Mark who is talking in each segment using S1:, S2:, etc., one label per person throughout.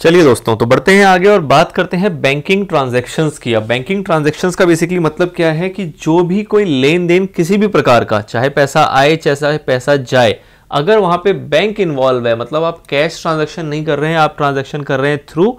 S1: चलिए दोस्तों तो बढ़ते हैं आगे और बात करते हैं बैंकिंग ट्रांजैक्शंस की अब बैंकिंग ट्रांजैक्शंस का बेसिकली मतलब क्या है कि जो भी कोई लेन देन किसी भी प्रकार का चाहे पैसा आए चाहे पैसा जाए अगर वहां पे बैंक इन्वॉल्व है मतलब आप कैश ट्रांजैक्शन नहीं कर रहे हैं आप ट्रांजेक्शन कर रहे हैं थ्रू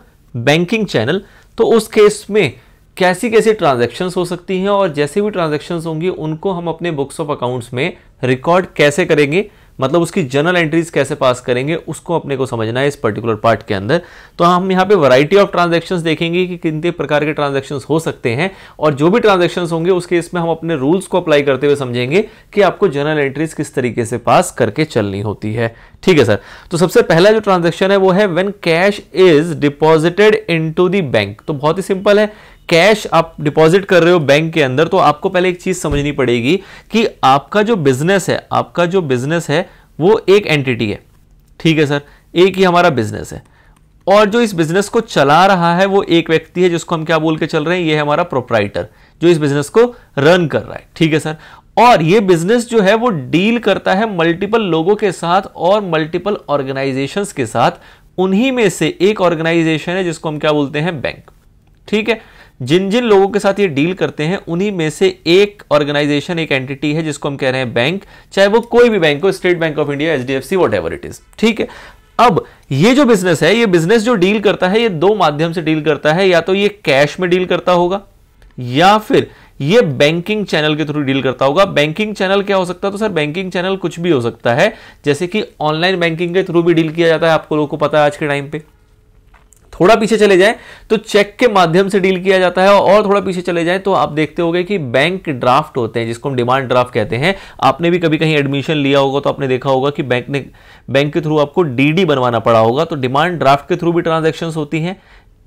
S1: बैंकिंग चैनल तो उस केस में कैसी कैसी ट्रांजेक्शन्स हो सकती हैं और जैसी भी ट्रांजेक्शन होंगी उनको हम अपने बुक्स ऑफ अकाउंट्स में रिकॉर्ड कैसे करेंगे मतलब उसकी जनरल एंट्रीज कैसे पास करेंगे उसको अपने को समझना है इस पर्टिकुलर पार्ट के अंदर तो हम यहाँ पे वैरायटी ऑफ ट्रांजैक्शंस देखेंगे कि कितने प्रकार के ट्रांजैक्शंस हो सकते हैं और जो भी ट्रांजैक्शंस होंगे उसके इसमें हम अपने रूल्स को अप्लाई करते हुए समझेंगे कि आपको जनरल एंट्रीज किस तरीके से पास करके चलनी होती है ठीक है सर तो सबसे पहला जो ट्रांजेक्शन है वो है when cash is deposited into bank तो बहुत ही सिंपल है कैश आप डिपॉजिट कर रहे हो बैंक के अंदर तो आपको पहले एक चीज समझनी पड़ेगी कि आपका जो बिजनेस है आपका जो बिजनेस है वो एक एंटिटी है ठीक है सर एक ही हमारा बिजनेस है और जो इस बिजनेस को चला रहा है वो एक व्यक्ति है जिसको हम क्या बोल के चल रहे हैं ये है हमारा प्रोपराइटर जो इस बिजनेस को रन कर रहा है ठीक है सर और ये बिजनेस जो है वो डील करता है मल्टीपल लोगों के साथ और मल्टीपल ऑर्गेनाइजेशन के साथ उन्हीं में से एक ऑर्गेनाइजेशन है जिसको हम क्या बोलते हैं बैंक ठीक है जिन जिन लोगों के साथ ये डील करते हैं उन्हीं में से एक ऑर्गेनाइजेशन एक एंटिटी है जिसको हम कह रहे हैं बैंक चाहे वो कोई भी बैंक हो State Bank of India H D F C whatever it is ठीक है अब ये जो बिजनेस है ये बिजनेस जो डील करता है ये दो माध्यम से डील करता है या तो ये कैश में डील करता होगा या फिर ये बैंकिंग चैनल के थ्रू डील करता होगा बैंकिंग चैनल क्या हो सकता है तो सर बैंकिंग चैनल कुछ भी हो सकता है जैसे कि ऑनलाइन बैंकिंग के थ्रू भी डील किया जाता है आपको लोगों को पता है आज के टाइम पे थोड़ा पीछे चले जाएं तो चेक के माध्यम से डील किया जाता है और थोड़ा पीछे चले जाएं तो आप देखते होंगे कि बैंक ड्राफ्ट होते हैं जिसको हम डिमांड ड्राफ्ट कहते हैं आपने भी कभी कहीं एडमिशन लिया होगा तो आपने देखा होगा कि बैंक ने बैंक के थ्रू आपको डीडी बनवाना पड़ा होगा तो डिमांड ड्राफ्ट के थ्रू भी ट्रांजेक्शन होती हैं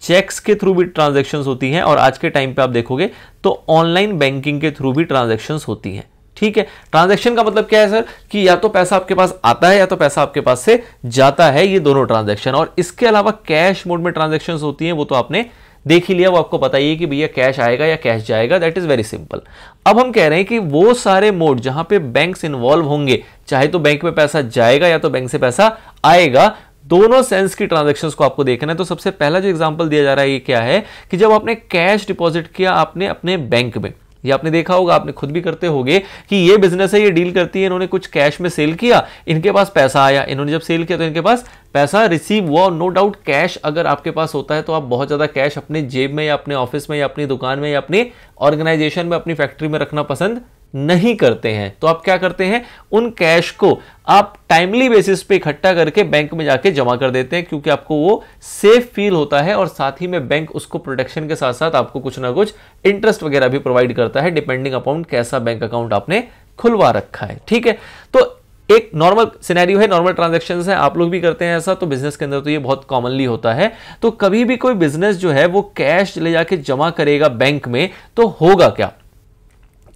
S1: चेक्स के थ्रू भी ट्रांजेक्शन होती हैं और आज के टाइम पर आप देखोगे तो ऑनलाइन बैंकिंग के थ्रू भी ट्रांजेक्शन होती हैं ठीक है ट्रांजैक्शन का मतलब क्या है सर कि या तो पैसा आपके पास आता है या तो पैसा आपके पास से जाता है ये दोनों ट्रांजैक्शन और इसके अलावा कैश मोड में ट्रांजैक्शन होती हैं वो तो आपने देख ही लिया वो आपको पता ही है कि भैया कैश आएगा या कैश जाएगा दैट इज वेरी सिंपल अब हम कह रहे हैं कि वो सारे मोड जहां पे बैंक इन्वॉल्व होंगे चाहे तो बैंक में पैसा जाएगा या तो बैंक से पैसा आएगा दोनों सेंस की ट्रांजेक्शन को आपको देखना है तो सबसे पहला जो एग्जाम्पल दिया जा रहा है ये क्या है कि जब आपने कैश डिपॉजिट किया आपने अपने बैंक में ये आपने देखा होगा आपने खुद भी करते होंगे कि ये बिजनेस है ये डील करती है इन्होंने कुछ कैश में सेल किया इनके पास पैसा आया इन्होंने जब सेल किया तो इनके पास पैसा रिसीव हुआ और नो डाउट कैश अगर आपके पास होता है तो आप बहुत ज़्यादा कैश अपने जेब में या अपने ऑफिस में या अपनी दुकान में या अपनी ऑर्गेनाइजेशन में अपनी फैक्ट्री में रखना पसंद नहीं करते हैं तो आप क्या करते हैं उन कैश को आप टाइमली बेसिस पे इकट्ठा करके बैंक में जाके जमा कर देते हैं क्योंकि आपको वो सेफ फील होता है और साथ ही में बैंक उसको प्रोटेक्शन के साथ साथ आपको कुछ ना कुछ इंटरेस्ट वगैरह भी प्रोवाइड करता है डिपेंडिंग अपॉन कैसा बैंक अकाउंट आपने खुलवा रखा है ठीक है तो एक नॉर्मल सिनेरियो है नॉर्मल ट्रांजेक्शन है आप लोग भी करते हैं ऐसा तो बिजनेस के अंदर तो ये बहुत कॉमनली होता है तो कभी भी कोई बिजनेस जो है वो कैश ले जाके जमा करेगा बैंक में तो होगा क्या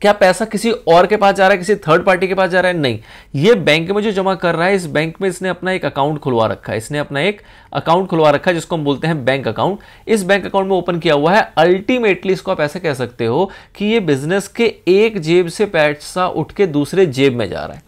S1: क्या पैसा किसी और के पास जा रहा है किसी थर्ड पार्टी के पास जा रहा है नहीं ये बैंक में जो जमा कर रहा है इस बैंक में इसने अपना एक अकाउंट खुलवा रखा है इसने अपना एक अकाउंट खुलवा रखा है जिसको हम बोलते हैं बैंक अकाउंट इस बैंक अकाउंट में ओपन किया हुआ है अल्टीमेटली इसको आप ऐसा कह सकते हो कि ये बिजनेस के एक जेब से पैसा उठ के दूसरे जेब में जा रहा है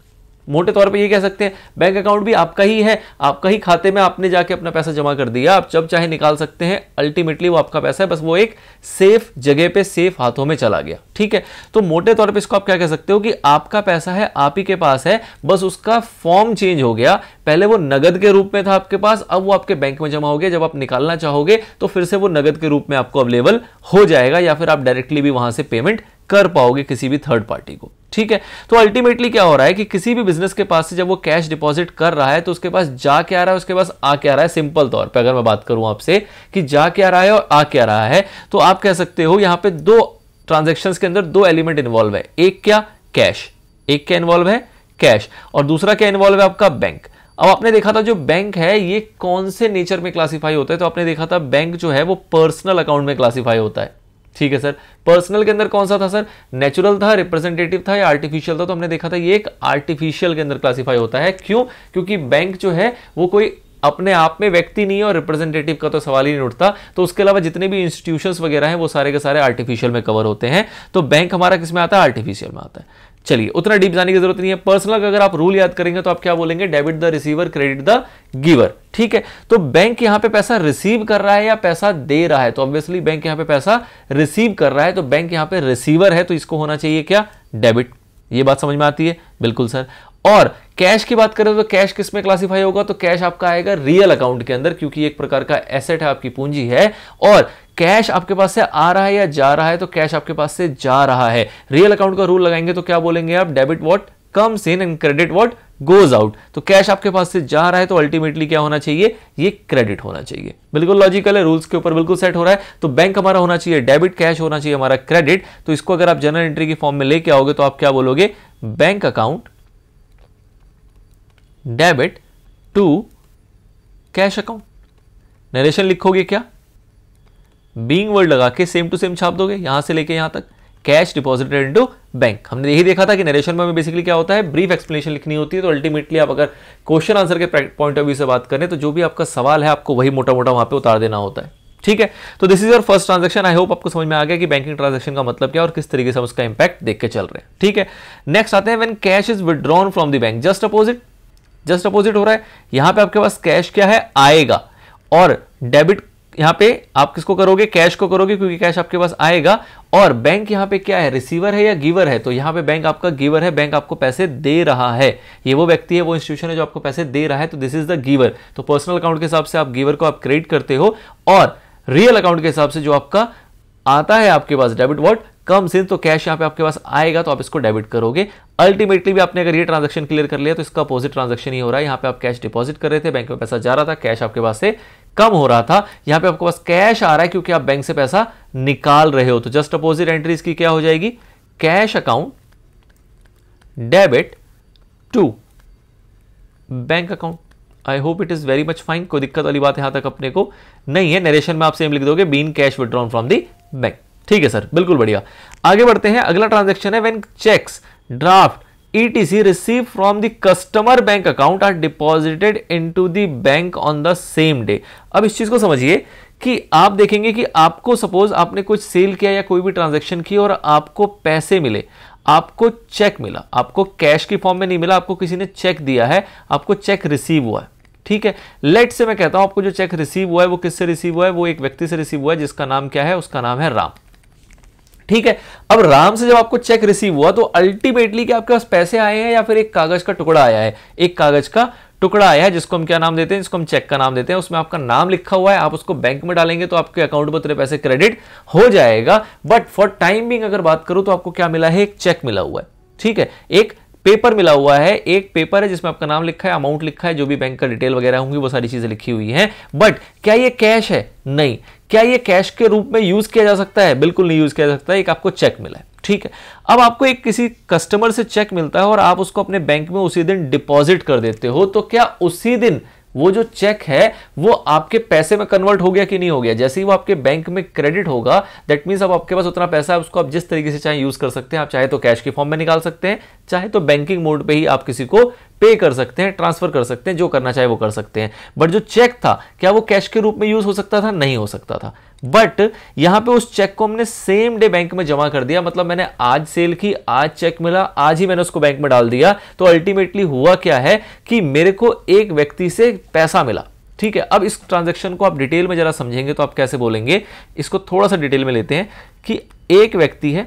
S1: मोटे तौर पे ये कह सकते हैं बैंक अकाउंट भी आपका ही है आपका ही खाते में आपने जाके अपना पैसा जमा कर दिया आप जब चाहे निकाल सकते हैं अल्टीमेटली वो आपका पैसा है बस वो एक सेफ जगह पे सेफ हाथों में चला गया ठीक है तो मोटे तौर पर इसको आप क्या कह सकते हो कि आपका पैसा है आप ही के पास है बस उसका फॉर्म चेंज हो गया पहले वो नगद के रूप में था आपके पास अब वो आपके बैंक में जमा हो गया जब आप निकालना चाहोगे तो फिर से वो नगद के रूप में आपको अवेलेबल हो जाएगा या फिर आप डायरेक्टली भी वहां से पेमेंट कर पाओगे किसी भी थर्ड पार्टी को ठीक है तो अल्टीमेटली क्या हो रहा है कि किसी भी बिजनेस के पास से जब वो कैश डिपॉजिट कर रहा है तो उसके पास जा क्या रहा है उसके पास आ क्या रहा है सिंपल तौर पे अगर मैं बात करूं आपसे कि जा क्या रहा है और आ क्या रहा है तो आप कह सकते हो यहां पे दो ट्रांजेक्शन के अंदर दो एलिमेंट इन्वॉल्व है एक क्या कैश एक क्या इन्वॉल्व है कैश और दूसरा क्या इन्वॉल्व है आपका बैंक अब आपने देखा था जो बैंक है ये कौन से नेचर में क्लासिफाई होता है तो आपने देखा था बैंक जो है वो पर्सनल अकाउंट में क्लासिफाई होता है ठीक है सर पर्सनल के अंदर कौन सा था सर नेचुरल था रिप्रेजेंटेटिव था या आर्टिफिशियल था तो हमने देखा था ये एक आर्टिफिशियल के अंदर क्लासिफाई होता है क्यों क्योंकि बैंक जो है वो कोई अपने आप में व्यक्ति नहीं है और रिप्रेजेंटेटिव का तो सवाल ही नहीं उठता तो उसके अलावा जितने भी इंस्टीट्यूशंस वगैरह हैं वो सारे के सारे आर्टिफिशियल में कवर होते हैं तो बैंक हमारा किस में आता है आर्टिफिशियल में आता है चलिए उतना डीप जाने की जरूरत नहीं है पर्सनल अगर आप रूल याद करेंगे तो आप क्या बोलेंगे debit the receiver credit the giver ठीक है तो बैंक यहां पे पैसा रिसीव कर रहा है या पैसा दे रहा है तो ऑब्वियसली बैंक यहां पे पैसा रिसीव कर रहा है तो बैंक यहां पे रिसीवर है तो इसको होना चाहिए क्या डेबिट ये बात समझ में आती है बिल्कुल सर और कैश की बात करें तो कैश किस में क्लासिफाई होगा तो कैश आपका आएगा रियल अकाउंट के अंदर क्योंकि एक प्रकार का एसेट है आपकी पूंजी है और कैश आपके पास से आ रहा है या जा रहा है तो कैश आपके पास से जा रहा है रियल अकाउंट का रूल लगाएंगे तो क्या बोलेंगे आप debit what comes in and credit what goes out तो कैश आपके पास से जा रहा है तो अल्टीमेटली क्या होना चाहिए ये क्रेडिट होना चाहिए बिल्कुल लॉजिकल है रूल्स के ऊपर बिल्कुल सेट हो रहा है तो बैंक हमारा होना चाहिए डेबिट कैश होना चाहिए हमारा क्रेडिट तो इसको अगर आप जनरल एंट्री के फॉर्म में लेके आओगे तो आप क्या बोलोगे bank account debit to cash account narration लिखोगे क्या बींग वर्ड लगा के सेम टू सेम छाप दोगे यहां से लेके यहां तक कैश डिपॉजिटेड टू बैंक हमने यही देखा था कि नरेशन में बेसिकली क्या होता है ब्रीफ एक्सप्लेनेशन लिखनी होती है तो अल्टीमेटली आप अगर क्वेश्चन आंसर के पॉइंट ऑफ व्यू से बात करें तो जो भी आपका सवाल है आपको वही मोटा मोटा वहां पे उतार देना होता है ठीक है तो this is your first transaction I hope आपको समझ में आ गया कि बैंकिंग ट्रांजेक्शन का मतलब क्या और किस तरीके से हम उसका इंपैक्ट देख के चल रहे हैं ठीक है नेक्स्ट आते हैं when cash is withdrawn from the bank just opposite just opposite हो रहा है यहां पे आपके पास कैश क्या है आएगा और डेबिट यहां पे आप किसको करोगे कैश को करोगे क्योंकि कैश आपके पास आएगा और बैंक यहां पे क्या है रिसीवर है या गिवर है तो यहां पे बैंक आपका गिवर है बैंक आपको पैसे दे रहा है ये वो व्यक्ति है वो इंस्टीट्यूशन है जो आपको पैसे दे रहा है तो दिस इज द गिवर तो पर्सनल अकाउंट के हिसाब से आप गिवर को आप क्रेडिट करते हो और रियल अकाउंट के हिसाब से जो आपका आता है आपके पास डेबिट वॉट कम सिंस तो कैश यहाँ पे आपके पास आएगा तो आप इसको डेबिट करोगे अल्टीमेटली भी आपने अगर ये ट्रांजेक्शन क्लियर कर लिया तो इसका अपोजिट ट्रांजेक्शन ही हो रहा है यहाँ पे आप कैश डिपॉजिट कर रहे थे बैंक में पैसा जा रहा था कैश आपके पास से कम हो रहा था यहाँ पे आपके पास कैश आ रहा है क्योंकि आप बैंक से पैसा निकाल रहे हो तो जस्ट अपोजिट एंट्री की क्या हो जाएगी cash account debit to bank account I hope it is very much fine कोई दिक्कत वाली बात यहां तक अपने को नहीं है नरेशन में आप सेम लिख दोगे being cash withdrawn from the bank ठीक है सर बिल्कुल बढ़िया आगे बढ़ते हैं अगला ट्रांजेक्शन है when cheques draft etc receive from the customer bank account are deposited into the bank on the same day अब इस चीज को समझिए कि आप देखेंगे कि आपको सपोज आपने कुछ सेल किया या कोई भी ट्रांजेक्शन की और आपको पैसे मिले आपको चेक मिला आपको कैश की फॉर्म में नहीं मिला आपको किसी ने चेक दिया है आपको चेक रिसीव हुआ है ठीक है लेट से मैं कहता हूं आपको जो चेक रिसीव हुआ है वो किससे रिसीव हुआ है वो एक व्यक्ति से रिसीव हुआ है जिसका नाम क्या है उसका नाम है राम ठीक है अब राम से जब आपको चेक रिसीव हुआ तो अल्टीमेटली आपके पास पैसे आए हैं या फिर एक कागज का टुकड़ा आया है एक कागज का टुकड़ा आया है जिसको हम क्या नाम देते हैं जिसको हम चेक का नाम देते हैं उसमें आपका नाम लिखा हुआ है आप उसको बैंक में डालेंगे तो आपके अकाउंट में उतने पैसे क्रेडिट हो जाएगा बट फॉर टाइम बिंग अगर बात करूं तो आपको क्या मिला है एक चेक मिला हुआ है ठीक है एक पेपर मिला हुआ है एक पेपर है जिसमें आपका नाम लिखा है अमाउंट लिखा है जो भी बैंक का डिटेल वगैरह होंगी वो सारी चीजें लिखी हुई हैं बट क्या ये कैश है नहीं क्या ये कैश के रूप में यूज किया जा सकता है बिल्कुल नहीं यूज किया जा सकता है एक आपको चेक मिला है ठीक है अब आपको एक किसी कस्टमर से चेक मिलता है और आप उसको अपने बैंक में उसी दिन डिपॉजिट कर देते हो तो क्या उसी दिन वो जो चेक है वो आपके पैसे में कन्वर्ट हो गया कि नहीं हो गया जैसे ही वो आपके बैंक में क्रेडिट होगा दैट मीन्स अब आपके पास उतना पैसा है उसको आप जिस तरीके से चाहे यूज कर सकते हैं आप चाहे तो कैश के फॉर्म में निकाल सकते हैं चाहे तो बैंकिंग मोड पे ही आप किसी को पे कर सकते हैं ट्रांसफर कर सकते हैं जो करना चाहे वो कर सकते हैं बट जो चेक था क्या वो कैश के रूप में यूज हो सकता था नहीं हो सकता था बट यहां पे उस चेक को हमने सेम डे बैंक में जमा कर दिया मतलब मैंने आज सेल की आज चेक मिला आज ही मैंने उसको बैंक में डाल दिया तो अल्टीमेटली हुआ क्या है कि मेरे को एक व्यक्ति से पैसा मिला ठीक है अब इस ट्रांजेक्शन को आप डिटेल में जरा समझेंगे तो आप कैसे बोलेंगे इसको थोड़ा सा डिटेल में लेते हैं कि एक व्यक्ति है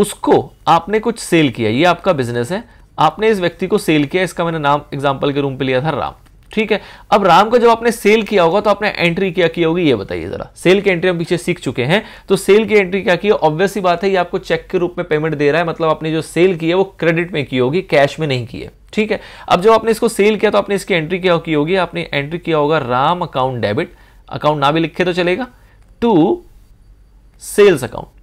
S1: उसको आपने कुछ सेल किया ये आपका बिजनेस है आपने इस व्यक्ति को सेल किया इसका मैंने नाम एग्जाम्पल के रूम पे लिया था राम ठीक है अब राम को जब आपने सेल किया होगा तो आपने एंट्री क्या की होगी ये बताइए जरा सेल की एंट्री हम पीछे सीख चुके हैं तो सेल की एंट्री क्या की ऑब्वियसली बात है ये आपको चेक के रूप में पेमेंट दे रहा है मतलब आपने जो सेल की है वो क्रेडिट में की होगी कैश में नहीं की है ठीक है अब जब आपने इसको सेल किया तो आपने इसकी एंट्री क्या की होगी आपने एंट्री किया होगा राम अकाउंट डेबिट अकाउंट ना भी लिखे तो चलेगा टू सेल्स अकाउंट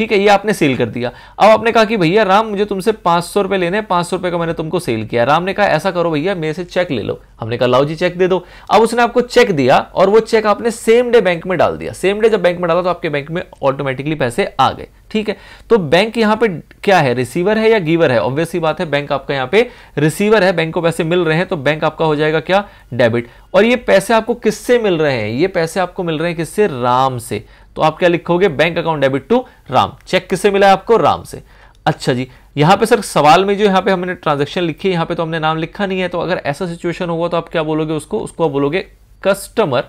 S1: ठीक है ये आपने सेल कर दिया अब आपने कहा कि भैया राम मुझे तुमसे पांच सौ रुपए लेने पांच सौ रुपए का मैंने तुमको सेल किया राम ने कहा ऐसा करो भैया मेरे से चेक ले लो हमने कहा लाओ जी चेक दे दो अब उसने आपको चेक दिया और वो चेक आपने सेम डे बैंक में डाल दिया सेम डे जब बैंक में डाला तो आपके बैंक में ऑटोमेटिकली पैसे आ गए ठीक है तो बैंक यहां पे क्या है रिसीवर है या गिवर है ऑब्वियसली बात है बैंक आपका यहां पे रिसीवर है बैंक को पैसे मिल रहे हैं तो बैंक आपका हो जाएगा क्या डेबिट और ये पैसे आपको किससे मिल रहे हैं ये पैसे आपको मिल रहे हैं किससे राम से तो आप क्या लिखोगे bank account debit to Ram cheque किससे मिला है आपको राम से अच्छा जी यहाँ पे सर सवाल में जो यहाँ पे हमने ट्रांजेक्शन लिखी है यहाँ पे तो हमने नाम लिखा नहीं है तो अगर ऐसा सिचुएशन होगा तो आप क्या बोलोगे उसको उसको आप बोलोगे कस्टमर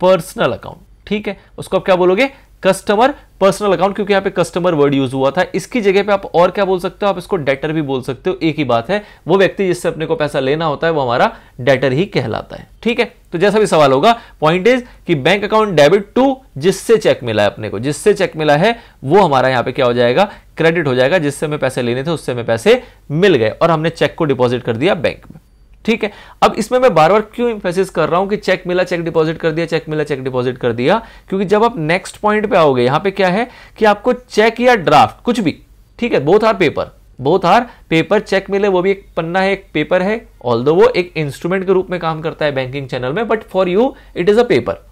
S1: पर्सनल अकाउंट ठीक है उसको आप क्या बोलोगे कस्टमर पर्सनल अकाउंट क्योंकि यहाँ पे कस्टमर वर्ड यूज हुआ था इसकी जगह पे आप और क्या बोल सकते हो आप इसको डेटर भी बोल सकते हो एक ही बात है वो व्यक्ति जिससे अपने को पैसा लेना होता है वो हमारा डेटर ही कहलाता है ठीक है तो जैसा भी सवाल होगा पॉइंट इज कि बैंक अकाउंट डेबिट टू जिससे चेक मिला है अपने को जिससे चेक मिला है वो हमारा यहाँ पे क्या हो जाएगा क्रेडिट हो जाएगा जिससे हमें पैसे लेने थे उससे हमें पैसे मिल गए और हमने चेक को डिपॉजिट कर दिया बैंक में ठीक है अब इसमें मैं बार बार क्यों इंफेसिस कर रहा हूं कि चेक मिला चेक डिपॉजिट कर दिया चेक मिला चेक डिपॉजिट कर दिया क्योंकि जब आप नेक्स्ट पॉइंट पे आओगे यहां पे क्या है कि आपको चेक या ड्राफ्ट कुछ भी ठीक है both are paper both are paper cheque मिले वो भी एक पन्ना है एक पेपर है ऑल वो एक इंस्ट्रूमेंट के रूप में काम करता है बैंकिंग चैनल में but for you it is a paper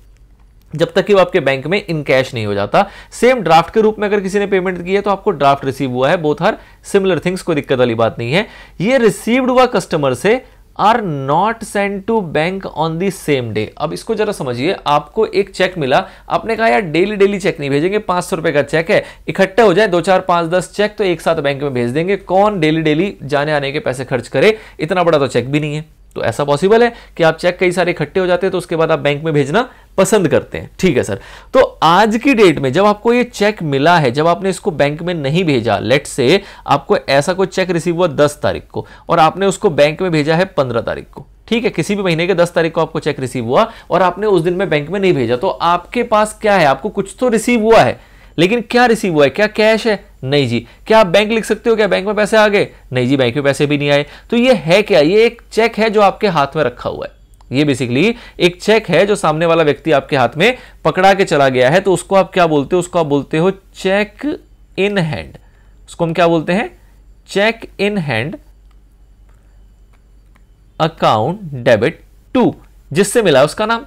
S1: जब तक कि वो आपके बैंक में इन कैश नहीं हो जाता सेम ड्राफ्ट के रूप में अगर किसी ने पेमेंट किया है तो आपको ड्राफ्ट रिसीव हुआ है बोथ आर सिमिलर थिंग्स कोई दिक्कत वाली बात नहीं है ये रिसीव्ड हुआ कस्टमर से are not send to bank on the same day अब इसको जरा समझिए आपको एक चेक मिला आपने कहा यार डेली डेली चेक नहीं भेजेंगे पांच सौ रुपए का चेक है इकट्ठे हो जाए दो चार पांच दस चेक तो एक साथ बैंक में भेज देंगे कौन डेली डेली जाने आने के पैसे खर्च करे इतना बड़ा तो चेक भी नहीं है तो ऐसा पॉसिबल है कि आप चेक कई सारे इकट्ठे हो जाते हैं तो उसके बाद आप बैंक में भेजना पसंद करते हैं ठीक है सर तो आज की डेट में जब आपको ये चेक मिला है जब आपने इसको बैंक में नहीं भेजा लेट से आपको ऐसा कोई चेक रिसीव हुआ दस तारीख को और आपने उसको बैंक में भेजा है पंद्रह तारीख को ठीक है किसी भी महीने के दस तारीख को आपको चेक रिसीव हुआ और आपने उस दिन में बैंक में नहीं भेजा तो आपके पास क्या है आपको कुछ तो रिसीव हुआ है लेकिन क्या रिसीव हुआ है क्या कैश है नहीं जी क्या आप बैंक लिख सकते हो क्या बैंक में पैसे आ गए नहीं जी बैंक में पैसे भी नहीं आए तो ये है क्या ये एक चेक है जो आपके हाथ में रखा हुआ है ये बेसिकली एक चेक है जो सामने वाला व्यक्ति आपके हाथ में पकड़ा के चला गया है तो उसको आप क्या बोलते हो उसको आप बोलते हो चेक इन हैंड उसको हम क्या बोलते हैं cheque in hand account debit to जिससे मिला उसका नाम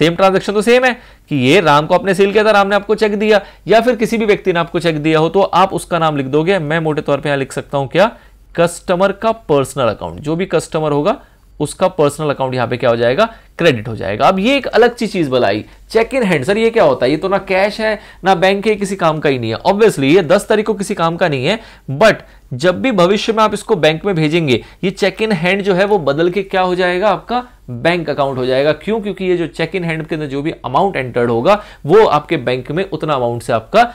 S1: सेम ट्रांजेक्शन तो सेम है कि ये राम को आपने सेल किया था राम ने आपको चेक दिया या फिर किसी भी व्यक्ति ने आपको चेक दिया हो तो आप उसका नाम लिख दोगे मैं मोटे तौर पर यहां लिख सकता हूं क्या कस्टमर का पर्सनल अकाउंट जो भी कस्टमर होगा उसका पर्सनल अकाउंट यहां पे क्या हो जाएगा क्रेडिट हो जाएगा अब ये एक अलग सी चीज बनाई चेक इन हैंड सर ये क्या होता है ये तो ना कैश है ना बैंक है किसी काम का ही नहीं है ऑब्वियसली ये दस तारीख को किसी काम का नहीं है बट जब भी भविष्य में आप इसको बैंक में भेजेंगे ये चेक इन हैंड जो है वो बदल के क्या हो जाएगा आपका बैंक अकाउंट हो जाएगा क्यों क्योंकि ये जो चेक इन हैंड के अंदर जो भी अमाउंट एंटर्ड होगा वो आपके बैंक में उतना अमाउंट से आपका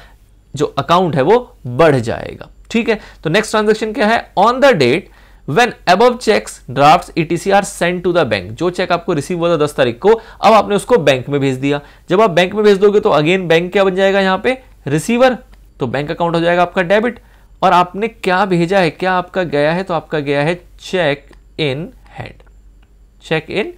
S1: जो अकाउंट है वो बढ़ जाएगा ठीक है तो नेक्स्ट ट्रांजेक्शन क्या है on the date when above cheque draft etc are send to the bank जो चेक आपको रिसीव हुआ था दस तारीख को अब आपने उसको बैंक में भेज दिया जब आप बैंक में भेज दोगे तो अगेन बैंक क्या बन जाएगा यहां पे रिसीवर तो बैंक अकाउंट हो जाएगा आपका डेबिट और आपने क्या भेजा है क्या आपका गया है तो आपका गया है cheque in hand cheque in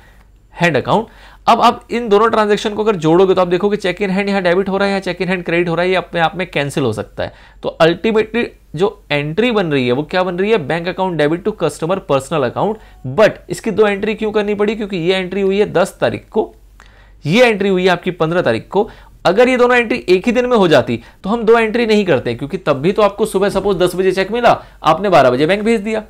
S1: hand account अब आप इन दोनों ट्रांजेक्शन को अगर जोड़ोगे तो आप देखोगे चेक इन हैंड यहाँ डेबिट हो रहा है या चेक इन हैंड क्रेडिट हो रहा है ये अपने आप में कैंसिल हो सकता है तो अल्टीमेटली जो एंट्री बन रही है वो क्या बन रही है bank account debit to customer personal account but इसकी दो एंट्री क्यों करनी पड़ी क्योंकि ये एंट्री हुई है दस तारीख को ये एंट्री हुई है आपकी पंद्रह तारीख को अगर ये दोनों एंट्री एक ही दिन में हो जाती तो हम दो एंट्री नहीं करते क्योंकि तब भी तो आपको सुबह सपोज दस बजे चेक मिला आपने बारह बजे बैंक भेज दिया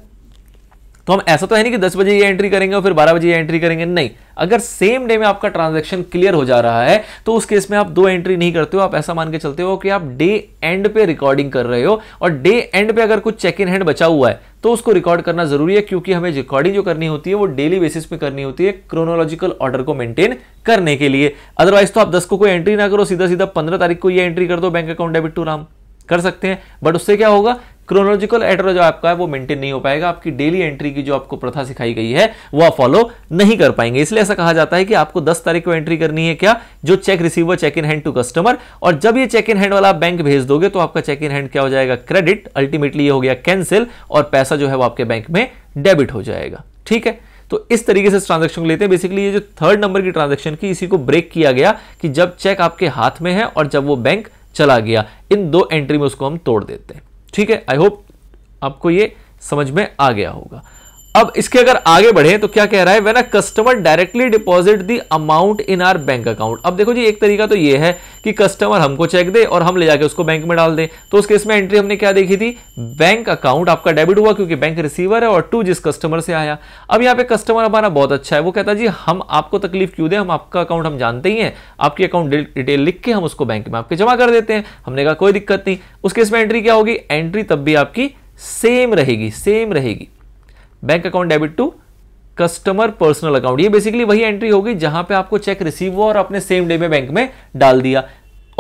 S1: तो हम ऐसा तो है नहीं कि दस बजे ये एंट्री करेंगे और फिर बारह बजे ये एंट्री करेंगे नहीं अगर सेम डे में आपका ट्रांजेक्शन क्लियर हो जा रहा है तो उस केस में आप दो एंट्री नहीं करते हो आप ऐसा मान के चलते हो कि आप डे एंड पे रिकॉर्डिंग कर रहे हो और डे एंड पे अगर कुछ चेक इन हैंड बचा हुआ है तो उसको रिकॉर्ड करना जरूरी है क्योंकि हमें रिकॉर्डिंग जो करनी होती है वो डेली बेसिस पे करनी होती है क्रोनोलॉजिकल ऑर्डर को मेंटेन करने के लिए अदरवाइज तो आप दस को कोई एंट्री ना करो सीधा सीधा पंद्रह तारीख को ये एंट्री कर दो bank account debit to Ram कर सकते हैं बट उससे क्या होगा क्रोनोलॉजिकल एडर जो आपका है वो मेंटेन नहीं हो पाएगा आपकी डेली एंट्री की जो आपको प्रथा सिखाई गई है वो आप फॉलो नहीं कर पाएंगे इसलिए ऐसा कहा जाता है कि आपको दस तारीख को एंट्री करनी है क्या जो cheque receiver cheque in hand to customer और जब ये चेक इन हैंड वाला आप बैंक भेज दोगे तो आपका चेक इन हैंड क्या हो जाएगा क्रेडिट अल्टीमेटली ये हो गया कैंसिल और पैसा जो है वो आपके बैंक में डेबिट हो जाएगा ठीक है तो इस तरीके से ट्रांजेक्शन को लेते हैं बेसिकली ये जो थर्ड नंबर की ट्रांजेक्शन की इसी को ब्रेक किया गया कि जब चेक आपके हाथ में है और जब वो बैंक चला गया इन दो एंट्री में उसको हम तोड़ देते हैं ठीक है आई होप आपको ये समझ में आ गया होगा अब इसके अगर आगे बढ़े तो क्या कह रहा है when a customer directly deposit the amount in our bank account अब देखो जी एक तरीका तो ये है कि कस्टमर हमको चेक दे और हम ले जाके उसको बैंक में डाल दे तो उस केस में एंट्री हमने क्या देखी थी बैंक अकाउंट आपका डेबिट हुआ क्योंकि बैंक रिसीवर है और टू जिस कस्टमर से आया अब यहाँ पे कस्टमर हमारा बहुत अच्छा है वो कहता जी हम आपको तकलीफ क्यों दे हम आपका अकाउंट हम जानते ही हैं आपकी अकाउंट डिटेल लिख के हम उसको बैंक में आपके जमा कर देते हैं हमने कहा कोई दिक्कत नहीं उस केस में एंट्री क्या होगी एंट्री तब भी आपकी सेम रहेगी सेम रहेगी bank account debit to customer personal account ये बेसिकली वही एंट्री होगी जहां पे आपको चेक रिसीव हुआ और आपने सेम डे में बैंक में डाल दिया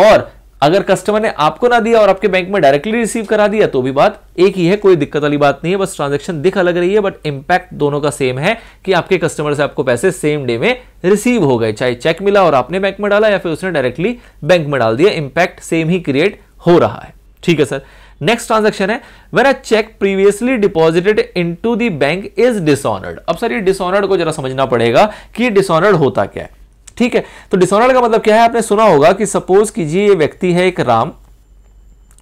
S1: और अगर कस्टमर ने आपको ना दिया और आपके बैंक में डायरेक्टली रिसीव करा दिया तो भी बात एक ही है कोई दिक्कत वाली बात नहीं है बस ट्रांजेक्शन दिख अलग रही है बट इंपैक्ट दोनों का सेम है कि आपके कस्टमर से आपको पैसे सेम डे में रिसीव हो गए चाहे चेक मिला और आपने बैंक में डाला या फिर उसने डायरेक्टली बैंक में डाल दिया इंपैक्ट सेम ही क्रिएट हो रहा है ठीक है सर नेक्स्ट ट्रांजेक्शन है where a cheque previously deposited into the bank is dishonoured अब सर ये डिसऑनर्ड को जरा समझना पड़ेगा कि डिसऑनर्ड होता क्या है ठीक है तो डिसऑनर्ड का मतलब क्या है आपने सुना होगा कि सपोज कीजिए ये व्यक्ति है एक राम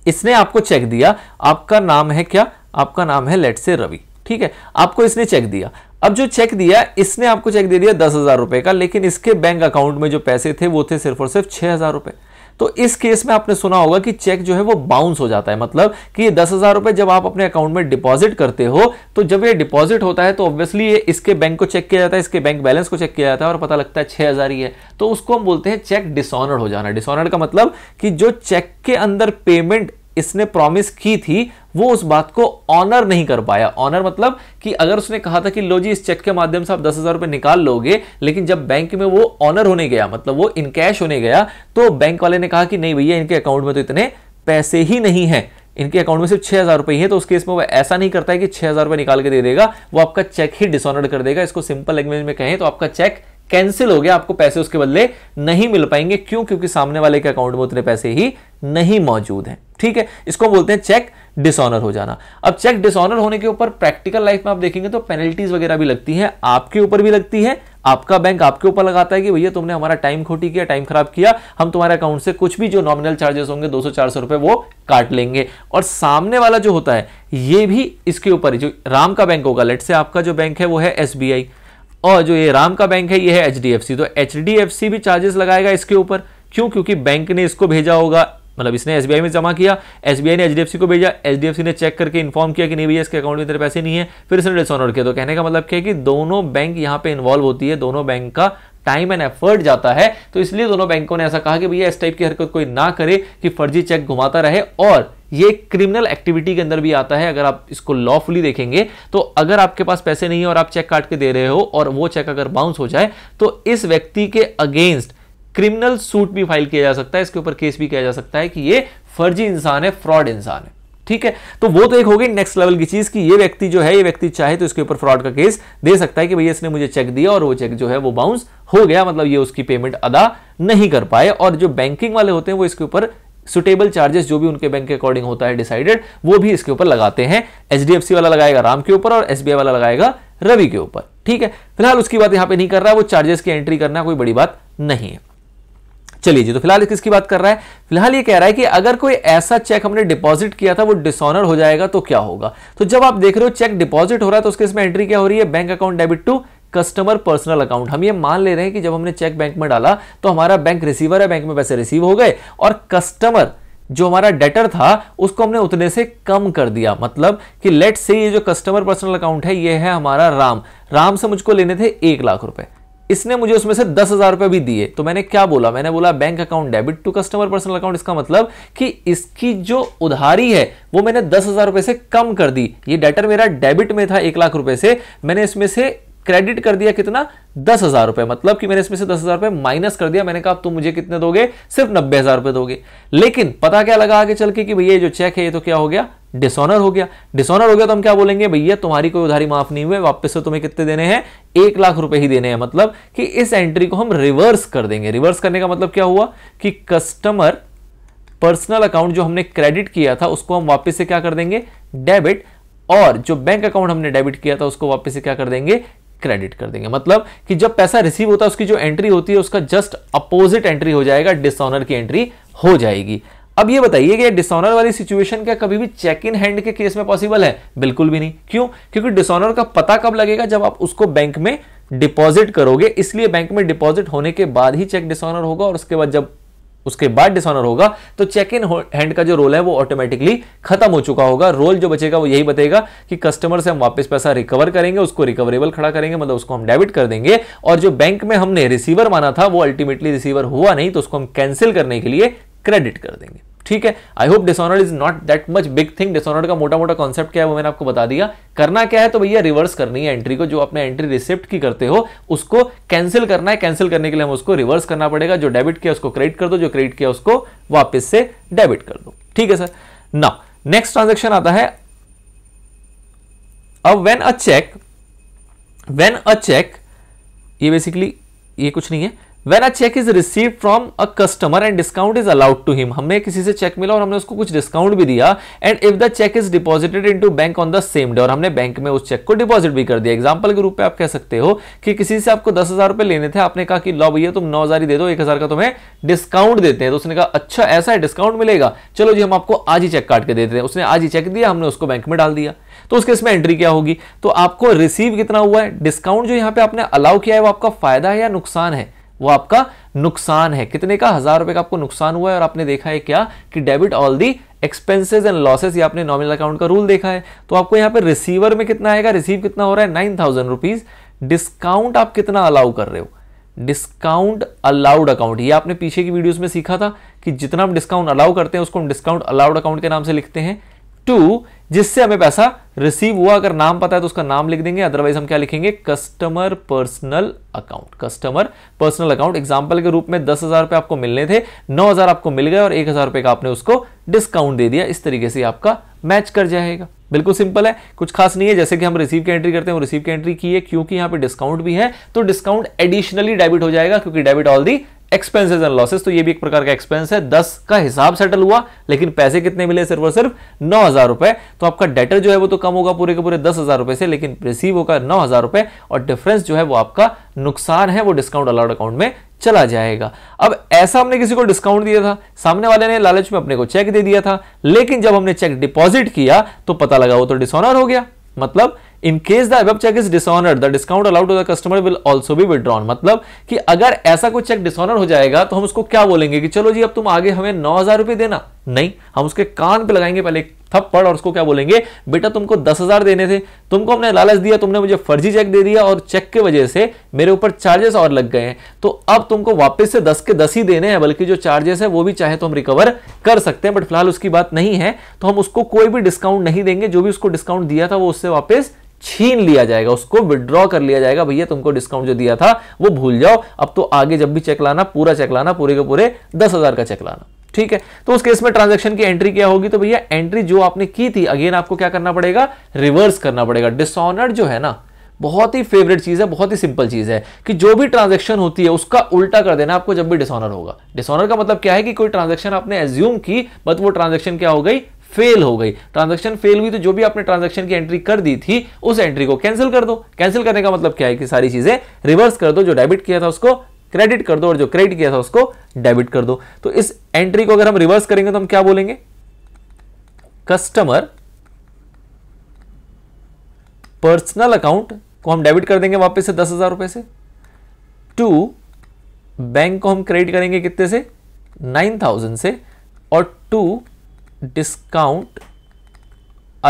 S1: इसने आपको चेक दिया आपका नाम है क्या आपका नाम है लेट से रवि ठीक है आपको इसने चेक दिया अब जो चेक दिया इसने आपको चेक दे दिया दस हजार रुपए का लेकिन इसके बैंक अकाउंट में जो पैसे थे वो थे सिर्फ और सिर्फ छह हजार रुपए तो इस केस में आपने सुना होगा कि चेक जो है वो बाउंस हो जाता है मतलब कि ये दस हजार रुपए जब आप अपने अकाउंट में डिपॉजिट करते हो तो जब ये डिपॉजिट होता है तो ऑब्वियसली ये इसके बैंक को चेक किया जाता है इसके बैंक बैलेंस को चेक किया जाता है और पता लगता है छह हजार ही है तो उसको हम बोलते हैं चेक डिसऑनर्ड हो जाना डिसऑनर्ड का मतलब कि जो चेक के अंदर पेमेंट इसने प्रॉमिस की थी वो उस बात को ऑनर नहीं कर पाया ऑनर मतलब कि अगर उसने कहा था कि लो जी इस चेक के माध्यम से आप दस हज़ार रुपए निकाल लोगे लेकिन जब बैंक में वो ऑनर होने गया मतलब वो इन कैश होने गया तो बैंक वाले ने कहा कि नहीं भैया इनके अकाउंट में तो इतने पैसे ही नहीं है इनके अकाउंट में सिर्फ छह हज़ार रुपये है तो उस केस में वो ऐसा नहीं करता है कि छह हज़ार रुपए निकाल के दे देगा वो आपका चेक ही डिसऑनर कर देगा इसको सिंपल लैंग्वेज में कहें तो आपका चेक कैंसिल हो गया आपको पैसे उसके बदले नहीं मिल पाएंगे क्यों क्योंकि सामने वाले के अकाउंट में उतने पैसे ही नहीं मौजूद हैं ठीक है इसको बोलते हैं चेक डिसऑनर हो जाना अब चेक डिसऑनर होने के ऊपर प्रैक्टिकल लाइफ में आप देखेंगे तो पेनल्टीज वगैरह भी लगती हैं आपके ऊपर भी लगती है आपका बैंक आपके ऊपर लगाता है कि भैया तुमने हमारा टाइम खोटी किया टाइम खराब किया हम तुम्हारे अकाउंट से कुछ भी जो नॉमिनल चार्जेस होंगे दो सौ रुपए वो काट लेंगे और सामने वाला जो होता है ये भी इसके ऊपर जो राम का बैंक होगा लेट से आपका जो बैंक है वो है एसबीआई और जो ये राम का बैंक है ये है एच तो एच भी चार्जेस लगाएगा इसके ऊपर क्यों क्योंकि बैंक ने इसको भेजा होगा मतलब इसने एसबीआई में जमा किया एसबीआई ने एच को भेजा एच ने चेक करके इन्फॉर्म किया कि नहीं भैया इसके अकाउंट में तेरे पैसे नहीं है फिर इसने डिसऑनर किया तो कहने का मतलब क्या है कि दोनों बैंक यहाँ पे इन्वॉल्व होती है दोनों बैंक का टाइम एंड एफर्ट जाता है तो इसलिए दोनों बैंकों ने ऐसा कहा कि भैया इस टाइप की हरकत कोई ना करे कि फर्जी चेक घुमाता रहे और ये क्रिमिनल एक्टिविटी के अंदर भी आता है अगर आप इसको लॉफुली देखेंगे तो अगर आपके पास पैसे नहीं है और आप चेक काट के दे रहे हो और वो चेक अगर बाउंस हो जाए तो इस व्यक्ति के अगेंस्ट क्रिमिनल सूट भी फाइल किया जा सकता है इसके ऊपर केस भी किया जा सकता है कि ये फर्जी इंसान है फ्रॉड इंसान है ठीक है तो वो तो एक होगी नेक्स्ट लेवल की चीज कि ये व्यक्ति जो है ये व्यक्ति चाहे तो इसके ऊपर फ्रॉड का केस दे सकता है कि भैया इसने मुझे चेक दिया और वो चेक जो है वो बाउंस हो गया मतलब ये उसकी पेमेंट अदा नहीं कर पाए और जो बैंकिंग वाले होते हैं वो इसके ऊपर सुटेबल चार्जेस जो भी उनके बैंक के अकॉर्डिंग होता है डिसाइडेड वो भी इसके ऊपर लगाते हैं एच वाला लगाएगा राम के ऊपर और एस वाला लगाएगा रवि के ऊपर ठीक है फिलहाल उसकी बात यहां पे नहीं कर रहा है वो चार्जेस की एंट्री करना कोई बड़ी बात नहीं है चलिए जी तो फिलहाल किसकी बात कर रहा है फिलहाल ये कह रहा है कि अगर कोई ऐसा चेक हमने डिपॉजिट किया था वो डिसऑनर हो जाएगा तो क्या होगा तो जब आप देख रहे हो चेक डिपॉजिट हो रहा है तो उसके इसमें एंट्री क्या हो रही है bank account debit to customer personal account हम ये मान ले रहे हैं कि जब हमने चेक बैंक में डाला तो हमारा बैंक रिसीवर है बैंक में पैसे रिसीव हो गए और कस्टमर जो हमारा डेटर था उसको हमने उतने से कम कर दिया मतलब कि लेट से ये जो कस्टमर पर्सनल अकाउंट है ये है हमारा राम राम से मुझको लेने थे एक लाख रुपए इसने मुझे उसमें से दस हजार रुपए भी दिए तो मैंने क्या बोला मैंने बोला bank account debit to customer personal account इसका मतलब कि इसकी जो उधारी है वो मैंने दस हजार रुपए से कम कर दी ये डेटर मेरा डेबिट में था एक लाख रुपए से मैंने इसमें से क्रेडिट कर दिया कितना दस हजार रुपए मतलब कि मैंने इसमें से दस हजार रुपए माइनस कर दिया मैंने कहा तुम मुझे कितने दोगे सिर्फ नब्बे हजार रुपए दोगे लेकिन पता क्या लगा आगे चल के कि भैया जो चेक है ये तो क्या हो गया डिसऑनर हो गया डिसऑनर हो गया तो हम क्या बोलेंगे भैया तुम्हारी कोई उधारी माफ नहीं हुए वापस से तुम्हें कितने देने हैं एक लाख रुपए ही देने हैं मतलब कि इस एंट्री को हम रिवर्स कर देंगे रिवर्स करने का मतलब क्या हुआ कि कस्टमर पर्सनल अकाउंट जो हमने क्रेडिट किया था उसको हम वापस से क्या कर देंगे डेबिट और जो बैंक अकाउंट हमने डेबिट किया था उसको वापस से क्या कर देंगे क्रेडिट कर देंगे मतलब कि जब पैसा रिसीव होता है उसकी जो एंट्री होती है उसका जस्ट अपोजिट एंट्री हो जाएगा डिसऑनर की एंट्री हो जाएगी अब ये बताइए कि डिसऑनर वाली सिचुएशन क्या कभी भी चेक इन हैंड के केस में पॉसिबल है बिल्कुल भी नहीं क्यों क्योंकि डिसऑनर का पता कब लगेगा जब आप उसको बैंक में डिपॉजिट करोगे इसलिए बैंक में डिपॉजिट होने के बाद ही चेक डिसऑनर होगा और उसके बाद जब उसके बाद डिसऑनर होगा तो चेक इन हैंड का जो रोल है वो ऑटोमेटिकली खत्म हो चुका होगा रोल जो बचेगा वो यही बताएगा कि कस्टमर से हम वापस पैसा रिकवर करेंगे उसको रिकवरेबल खड़ा करेंगे मतलब उसको हम डेबिट कर देंगे और जो बैंक में हमने रिसीवर माना था वो अल्टीमेटली रिसीवर हुआ नहीं तो उसको हम कैंसिल करने के लिए क्रेडिट कर देंगे ठीक है I hope dishonour is not that much big thing dishonour का मोटा मोटा कॉन्सेप्ट क्या है वो मैंने आपको बता दिया करना क्या है तो भैया रिवर्स करनी है एंट्री को जो अपने एंट्री रिसिप्ट की करते हो उसको कैंसिल करना है कैंसिल करने के लिए हम उसको रिवर्स करना पड़ेगा जो डेबिट किया उसको क्रेडिट कर दो जो क्रेडिट किया उसको वापिस से डेबिट कर दो ठीक है सर ना नेक्स्ट ट्रांजेक्शन आता है अब when a cheque when a cheque ये बेसिकली ये कुछ नहीं है when a cheque is receive from a customer and discount is allowed to him हमें किसी से चेक मिला और हमने उसको कुछ डिस्काउंट भी दिया and if the cheque is deposited into bank on the same day और हमने बैंक में उस चेक को डिपॉजिट भी कर दिया एग्जाम्पल के रूप में आप कह सकते हो कि किसी से आपको दस हजार रुपए लेने थे आपने कहा कि लो भैया तुम नौ हजार ही दे दो एक हजार का तुम्हें डिस्काउंट देते हैं तो उसने कहा अच्छा ऐसा है डिस्काउंट मिलेगा चलो जी हम आपको आज ही चेक काट के देते हैं उसने आज ही चेक दिया हमने उसको बैंक में डाल दिया तो उसके इसमें एंट्री क्या होगी तो आपको रिसीव कितना हुआ है डिस्काउंट जो यहाँ पे आपने अलाउ किया है वो आपका फायदा है या नुकसान है वो आपका नुकसान है कितने का हजार रुपए का आपको नुकसान हुआ है और आपने देखा है क्या कि debit all the expenses and losses ये आपने नॉमिनल अकाउंट का रूल देखा है तो आपको यहां पे रिसीवर में कितना आएगा रिसीव कितना हो रहा है नाइन थाउजेंड रुपीज डिस्काउंट आप कितना अलाउ कर रहे हो डिस्काउंट अलाउड अकाउंट ये आपने पीछे की वीडियोस में सीखा था कि जितना हम डिस्काउंट अलाउ करते हैं उसको हम डिस्काउंट अलाउड अकाउंट के नाम से लिखते हैं टू जिससे हमें पैसा रिसीव हुआ अगर नाम पता है तो उसका नाम लिख देंगे अदरवाइज हम क्या लिखेंगे customer personal account customer personal account example के रूप में दस हजार रुपए आपको मिलने थे नौ हजार आपको मिल गए और एक हजार रुपए का आपने उसको डिस्काउंट दे दिया इस तरीके से आपका मैच कर जाएगा बिल्कुल सिंपल है कुछ खास नहीं है जैसे कि हम रिसीव की एंट्री करते हैं रिसीव की एंट्री की है क्योंकि यहां पे डिस्काउंट भी है तो डिस्काउंट एडिशनली डेबिट हो जाएगा क्योंकि debit all the expenses and losses तो ये भी एक प्रकार का एक्सपेंस है दस का हिसाब सेटल हुआ लेकिन पैसे कितने मिले सिर्फ और सिर्फ नौ हजार रुपए तो आपका डेटर जो है वो तो कम होगा पूरे के पूरे दस हजार रुपए से लेकिन रिसीव होगा नौ हजार रुपए और डिफरेंस जो है वो आपका नुकसान है वो डिस्काउंट अलाउड अकाउंट में चला जाएगा अब ऐसा हमने किसी को डिस्काउंट दिया था सामने वाले ने लालच में अपने को चेक दे दिया था लेकिन जब हमने चेक डिपॉजिट किया तो पता लगा वो तो डिसऑनर हो गया मतलब in case the above cheque is dishonoured the discount allowed to the customer will also be withdrawn मतलब कि अगर ऐसा कोई चेक डिसऑनर हो जाएगा तो हम उसको क्या बोलेंगे कि चलो जी अब तुम आगे हमें नौ हजार रुपए देना नहीं हम उसके कान पे लगाएंगे पहले थप्पड़ और उसको क्या बोलेंगे बेटा तुमको दस हजार देने थे तुमको हमने लालच दिया तुमने मुझे फर्जी चेक दे दिया और चेक के वजह से मेरे ऊपर चार्जेस और लग गए हैं तो अब तुमको वापस से दस के दस ही देने हैं बल्कि जो चार्जेस है वो भी चाहे तो हम रिकवर कर सकते हैं बट फिलहाल उसकी बात नहीं है तो हम उसको कोई भी डिस्काउंट नहीं देंगे जो भी उसको डिस्काउंट दिया था वो उससे वापस छीन लिया जाएगा उसको विड्रॉ कर लिया जाएगा भैया तुमको डिस्काउंट जो दिया था वो भूल जाओ अब तो आगे जब भी चेक लाना पूरा चेक लाना पूरे के पूरे दस हजार का चेक लाना ठीक है तो उस केस में ट्रांजेक्शन की एंट्री क्या होगी तो भैया एंट्री जो आपने की थी अगेन आपको क्या करना पड़ेगा रिवर्स करना पड़ेगा डिसऑनर जो है ना बहुत ही फेवरेट चीज़ है बहुत ही सिंपल चीज़ है कि जो भी ट्रांजेक्शन होती है उसका उल्टा कर देना आपको जब भी डिसऑनर होगा डिसऑनर का मतलब क्या है कि कोई ट्रांजेक्शन आपने एज्यूम की बट वो ट्रांजेक्शन क्या हो गई फेल हो गई ट्रांजैक्शन फेल हुई तो जो भी आपने ट्रांजैक्शन की एंट्री कर दी थी उस एंट्री को कैंसिल कर दो कैंसिल करने का मतलब क्या है कि सारी चीजें रिवर्स कर दो जो डेबिट किया था उसको क्रेडिट कर दो और जो क्रेडिट किया था उसको डेबिट कर दो तो इस एंट्री को अगर हम रिवर्स करेंगे तो हम क्या बोलेंगे कस्टमर पर्सनल अकाउंट को हम डेबिट कर देंगे वापस से दस हजार रुपए से टू बैंक को हम क्रेडिट करेंगे कितने से नाइन थाउजेंड से और टू डिस्काउंट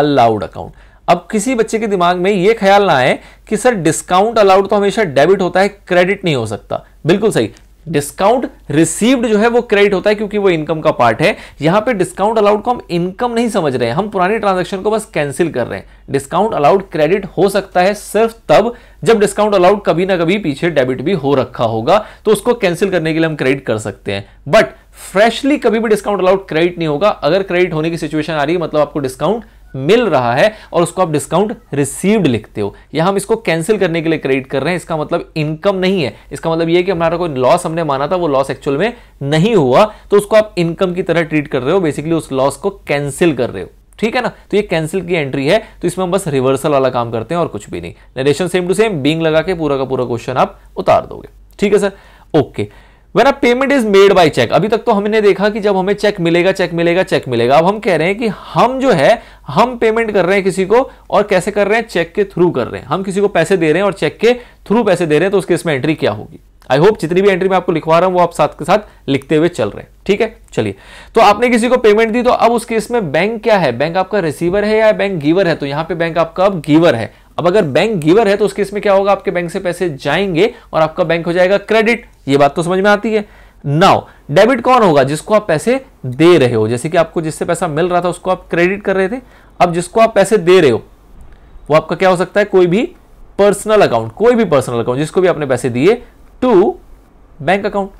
S1: अलाउड अकाउंट अब किसी बच्चे के दिमाग में यह ख्याल ना आए कि सर डिस्काउंट अलाउड तो हमेशा डेबिट होता है क्रेडिट नहीं हो सकता बिल्कुल सही डिस्काउंट रिसीव्ड जो है वो क्रेडिट होता है क्योंकि वो इनकम का पार्ट है यहां पे डिस्काउंट अलाउड को हम इनकम नहीं समझ रहे हैं हम पुरानी ट्रांजैक्शन को बस कैंसिल कर रहे हैं डिस्काउंट अलाउड क्रेडिट हो सकता है सिर्फ तब जब डिस्काउंट अलाउड कभी ना कभी पीछे डेबिट भी हो रखा होगा तो उसको कैंसिल करने के लिए हम क्रेडिट कर सकते हैं बट फ्रेशली कभी भी डिस्काउंट अलाउड क्रेडिट नहीं होगा अगर क्रेडिट होने की सिचुएशन आ रही है मतलब आपको डिस्काउंट मिल रहा है और उसको आप डिस्काउंट रिसीव्ड लिखते हो या हम इसको कैंसिल करने के लिए क्रेडिट कर रहे हैं इसका मतलब इनकम नहीं है इसका मतलब यह कि हमारा कोई लॉस हमने माना था वो लॉस एक्चुअल में नहीं हुआ तो उसको आप इनकम की तरह ट्रीट कर रहे हो बेसिकली उस लॉस को कैंसिल कर रहे हो ठीक है ना तो ये कैंसिल की एंट्री है तो इसमें हम बस रिवर्सल वाला काम करते हैं और कुछ भी नहीं narration same to same being लगा के पूरा का पूरा क्वेश्चन आप उतार दोगे ठीक है sir okay okay. When a payment is made by cheque अभी तक तो हमने देखा कि जब हमें चेक मिलेगा चेक मिलेगा चेक मिलेगा अब हम कह रहे हैं कि हम जो है हम पेमेंट कर रहे हैं किसी को और कैसे कर रहे हैं चेक के थ्रू कर रहे हैं हम किसी को पैसे दे रहे हैं और चेक के थ्रू पैसे दे रहे हैं तो उसके इसमें एंट्री क्या होगी आई होप जितनी भी एंट्री मैं आपको लिखवा रहा हूं वो आप साथ के साथ लिखते हुए चल रहे हैं ठीक है चलिए तो आपने किसी को पेमेंट दी तो अब उस केस में बैंक क्या है बैंक आपका रिसीवर है या बैंक गिवर है तो यहां पे बैंक आपका अब गिवर है अब अगर बैंक गिवर है तो उस केस में क्या होगा आपके बैंक से पैसे जाएंगे और आपका बैंक हो जाएगा क्रेडिट ये बात तो समझ में आती है नाउ डेबिट कौन होगा जिसको आप पैसे दे रहे हो जैसे कि आपको जिससे पैसा मिल रहा था उसको आप क्रेडिट कर रहे थे अब जिसको आप पैसे दे रहे हो वो आपका क्या हो सकता है कोई भी पर्सनल अकाउंट कोई भी पर्सनल अकाउंट जिसको भी आपने पैसे दिए to bank account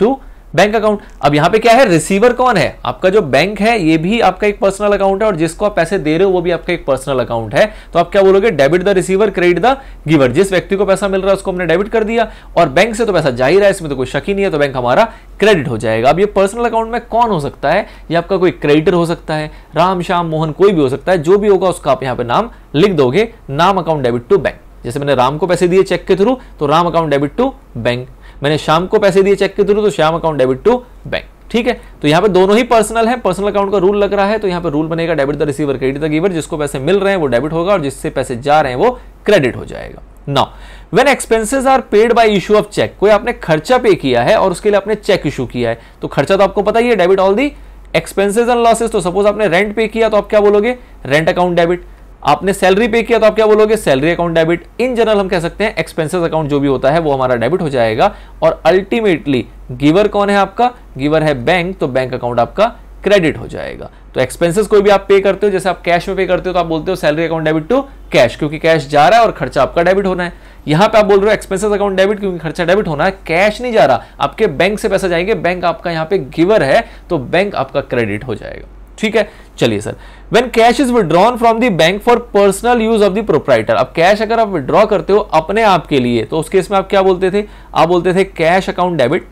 S1: to bank account अब यहां पे क्या है रिसीवर कौन है आपका जो बैंक है ये भी आपका एक पर्सनल अकाउंट है और जिसको आप पैसे दे रहे हो वो भी आपका एक पर्सनल अकाउंट है तो आप क्या बोलोगे debit the receiver credit the giver जिस व्यक्ति को पैसा मिल रहा है उसको हमने डेबिट कर दिया और बैंक से तो पैसा जा ही रहा है इसमें तो कोई शक ही नहीं है तो बैंक हमारा क्रेडिट हो जाएगा अब ये पर्सनल अकाउंट में कौन हो सकता है ये आपका कोई क्रेडिटर हो सकता है राम श्याम मोहन कोई भी हो सकता है जो भी होगा उसका आप यहाँ पे नाम लिख दोगे नाम अकाउंट डेबिट टू बैंक जैसे मैंने राम को पैसे दिए चेक के थ्रू तो Ram account debit to bank मैंने शाम को पैसे दिए चेक के थ्रू तो Shyam account debit to bank ठीक है तो यहाँ पे दोनों ही पर्सनल है पर्सनल अकाउंट का रूल लग रहा है तो यहाँ पे रूल बनेगा debit the receiver credit the giver जिसको पैसे मिल रहे हैं वो डेबिट होगा और जिससे पैसे जा रहे हैं वो क्रेडिट हो जाएगा now when expenses are paid by issue of cheque कोई आपने खर्चा पे किया है और उसके लिए आपने चेक इशू किया है तो खर्चा तो आपको पता ही है debit all the expenses and losses तो सपोज आपने रेंट पे किया तो आप क्या बोलोगे रेंट अकाउंट डेबिट आपने सैलरी पे किया तो आप क्या बोलोगे salary account debit in general हम कह सकते हैं एक्सपेंसेस अकाउंट जो भी होता है वो हमारा डेबिट हो जाएगा और अल्टीमेटली गिवर कौन है आपका गिवर है बैंक तो बैंक अकाउंट आपका क्रेडिट हो जाएगा तो एक्सपेंसेस कोई भी आप पे करते हो जैसे आप कैश में पे करते हो तो आप बोलते हो salary account debit to cash क्योंकि कैश जा रहा है और खर्चा आपका डेबिट होना है यहां पे आप बोल रहे हो एक्सपेंसेस अकाउंट डेबिट क्योंकि खर्चा डेबिट होना है कैश नहीं जा रहा आपके बैंक से पैसा जाएंगे बैंक आपका यहाँ पे गिवर है तो बैंक आपका क्रेडिट हो जाएगा ठीक है चलिए sir when cash is withdrawn from the bank for personal use of the proprietor अब कैश अगर आप विड्रॉ करते हो अपने आप के लिए तो उस केस में आप क्या बोलते थे आप बोलते थे cash account debit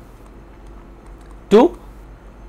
S1: to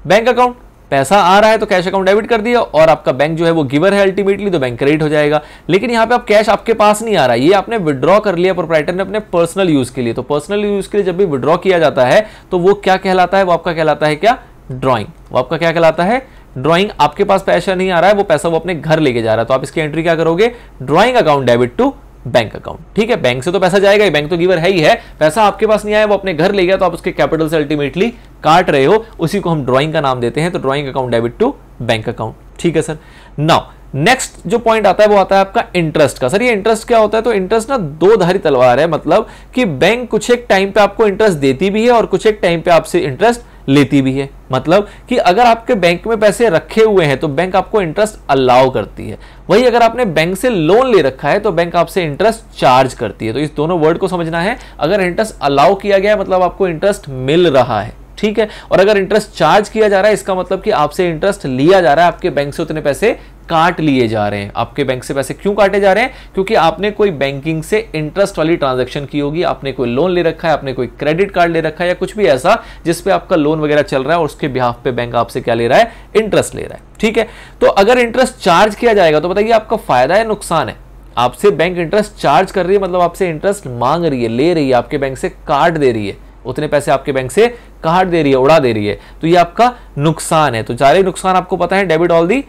S1: bank account पैसा आ रहा है तो कैश अकाउंट डेबिट कर दिया और आपका बैंक जो है वो गिवर है अल्टीमेटली तो बैंक क्रेडिट हो जाएगा लेकिन यहां पे आप कैश आपके पास नहीं आ रहा है ये आपने विड्रॉ कर लिया प्रोपराइटर ने अपने पर्सनल यूज के लिए तो पर्सनल यूज के लिए जब भी विड्रॉ किया जाता है तो वो क्या कहलाता है वो आपका कहलाता है क्या ड्रॉइंग वो आपका क्या कहलाता है ड्राइंग आपके पास पैसा नहीं आ रहा है वो पैसा वो अपने घर लेके जा रहा है तो आप इसकी एंट्री क्या करोगे drawing account debit to bank account ठीक है बैंक से तो पैसा जाएगा ही बैंक तो गिवर है ही है पैसा आपके पास नहीं आया वो अपने घर ले गया तो आप उसके कैपिटल से अल्टीमेटली काट रहे हो उसी को हम ड्राइंग का नाम देते हैं तो drawing account debit to bank account ठीक है सर नाउ नेक्स्ट जो पॉइंट आता है वो आता है आपका इंटरेस्ट का सर ये इंटरेस्ट क्या होता है तो इंटरेस्ट ना दो धारी तलवार है मतलब कि बैंक कुछ एक टाइम पे आपको इंटरेस्ट देती भी है और कुछ एक टाइम पे आपसे इंटरेस्ट लेती भी है मतलब कि अगर आपके बैंक में पैसे रखे हुए हैं तो बैंक आपको इंटरेस्ट अलाउ करती है वही अगर आपने बैंक से लोन ले रखा है तो बैंक आपसे इंटरेस्ट चार्ज करती है तो इस दोनों वर्ड को समझना है अगर इंटरेस्ट अलाउ किया गया है मतलब आपको इंटरेस्ट मिल रहा है ठीक है और अगर इंटरेस्ट चार्ज किया जा रहा है इसका मतलब कि आपसे इंटरेस्ट लिया जा रहा है आपके बैंक से उतने पैसे काट लिए जा रहे हैं आपके बैंक से पैसे क्यों काटे जा रहे हैं क्योंकि आपने कोई बैंकिंग से इंटरेस्ट वाली ट्रांजेक्शन की होगी आपने कोई लोन ले रखा है आपने कोई क्रेडिट कार्ड ले रखा है या कुछ भी ऐसा जिसपे आपका लोन वगैरह चल रहा है और उसके बिहाफ पे बैंक आपसे क्या ले रहा है इंटरेस्ट ले रहा है ठीक है तो अगर इंटरेस्ट चार्ज किया जाएगा तो बताइए आपका फायदा है नुकसान है आपसे बैंक इंटरेस्ट चार्ज कर रही है मतलब आपसे इंटरेस्ट मांग रही है ले रही है आपके बैंक से कार्ड दे रही है उतने पैसे आपके बैंक से कार्ड दे रही है उड़ा दे रही है तो ये आपका नुकसान है तो ही नुकसान आपको पता है debit all the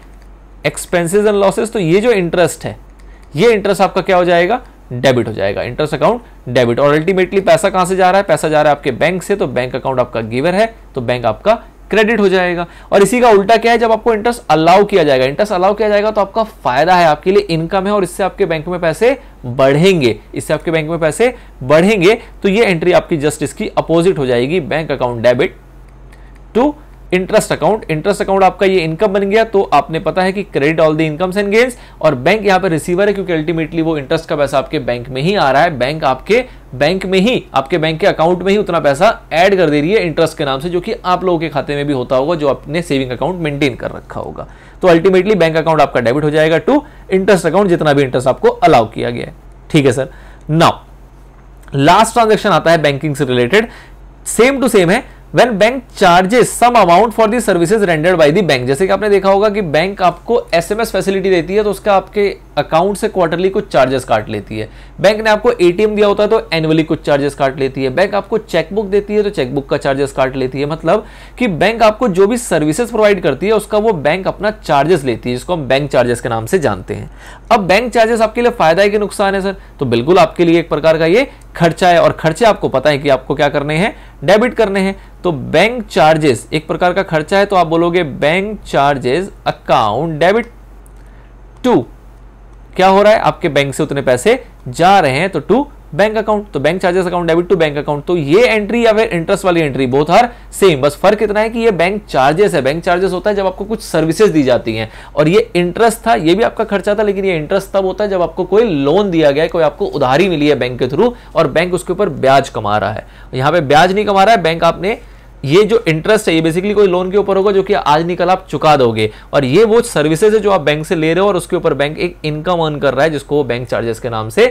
S1: expenses and losses तो ये जो इंटरेस्ट है ये इंटरेस्ट आपका क्या हो जाएगा डेबिट हो जाएगा इंटरेस्ट अकाउंट डेबिट और अल्टीमेटली पैसा कहां से जा रहा है पैसा जा रहा है आपके बैंक से तो बैंक अकाउंट आपका गिवर है तो बैंक आपका क्रेडिट हो जाएगा और इसी का उल्टा क्या है जब आपको इंटरेस्ट अलाउ किया जाएगा इंटरेस्ट अलाउ किया जाएगा तो आपका फायदा है आपके लिए इनकम है और इससे आपके बैंक में पैसे बढ़ेंगे इससे आपके बैंक में पैसे बढ़ेंगे तो ये एंट्री आपकी जस्ट इसकी अपोजिट हो जाएगी bank account debit to interest account interest account आपका ये इनकम बन गया तो आपने पता है कि credit all the incomes and gains और बैंक यहां पर रिसीवर है क्योंकि अल्टीमेटली वो इंटरेस्ट का पैसा आपके बैंक में ही आ रहा है बैंक आपके बैंक में ही आपके बैंक के अकाउंट में ही उतना पैसा ऐड कर दे रही है इंटरेस्ट के नाम से जो कि आप लोगों के खाते में भी होता होगा जो अपने सेविंग अकाउंट मेंटेन कर रखा होगा तो अल्टीमेटली बैंक अकाउंट आपका डेबिट हो जाएगा टू इंटरेस्ट अकाउंट जितना भी इंटरेस्ट आपको अलाउ किया गया है ठीक है सर नाउ लास्ट ट्रांजेक्शन आता है बैंकिंग से रिलेटेड सेम टू सेम है when bank charges some amount for the services rendered by the bank जैसे कि आपने देखा होगा कि बैंक आपको एस एम एस फैसिलिटी देती है तो उसका आपके अकाउंट से क्वार्टरली कुछ चार्जेस काट लेती है बैंक ने आपको ए टी एम दिया होता है तो एनुअली कुछ चार्जेस काट लेती है बैंक आपको चेकबुक देती है तो चेकबुक का चार्जेस काट लेती है मतलब कि बैंक आपको जो भी सर्विसेज प्रोवाइड करती है उसका वो बैंक अपना चार्जेस लेती है जिसको हम बैंक चार्जेस के नाम से जानते हैं अब बैंक चार्जेस आपके लिए फायदा है कि नुकसान है सर तो बिल्कुल आपके लिए एक प्रकार का ये खर्चा है और खर्चे आपको पता है कि आपको क्या करने हैं डेबिट करने हैं तो बैंक चार्जेस एक प्रकार का खर्चा है तो आप बोलोगे bank charges account debit to क्या हो रहा है आपके बैंक से उतने पैसे जा रहे हैं तो टू बैंक अकाउंट तो bank charges account debit to bank account तो ये एंट्री या फिर इंटरेस्ट वाली एंट्री बहुत हर सेम बस फर्क इतना है कि ये बैंक चार्जेस है बैंक चार्जेस होता है जब आपको कुछ सर्विसेज दी जाती हैं और ये इंटरेस्ट था ये भी आपका खर्चा था लेकिन ये इंटरेस्ट तब होता है जब आपको कोई लोन दिया गया है कोई आपको उधारी मिली है बैंक के थ्रू और बैंक उसके ऊपर ब्याज कमा रहा है यहाँ पे ब्याज नहीं कमा रहा है बैंक आपने ये जो इंटरेस्ट है ये बेसिकली कोई लोन के ऊपर होगा जो कि आज निकल आप चुका दोगे और ये वो सर्विसेज है जो आप बैंक से ले रहे हो और उसके ऊपर बैंक एक इनकम अर्न कर रहा है जिसको बैंक चार्जेस के नाम से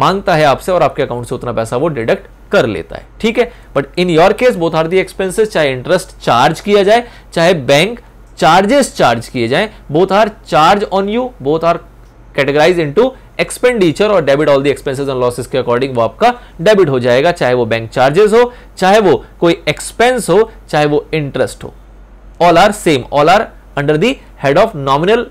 S1: मांगता है आपसे और आपके अकाउंट से उतना पैसा वो डिडक्ट कर लेता है ठीक है but in your case both are the expenses चाहे इंटरेस्ट चार्ज किया जाए चाहे बैंक चार्जेस चार्ज किए जाए both are charge on you both are categorise into expenditure और debit all the expenses and losses के अकॉर्डिंग वो आपका डेबिट हो जाएगा चाहे वो बैंक चार्जेस हो चाहे वो कोई एक्सपेंस हो चाहे वो इंटरेस्ट हो all are same all are under the head of nominal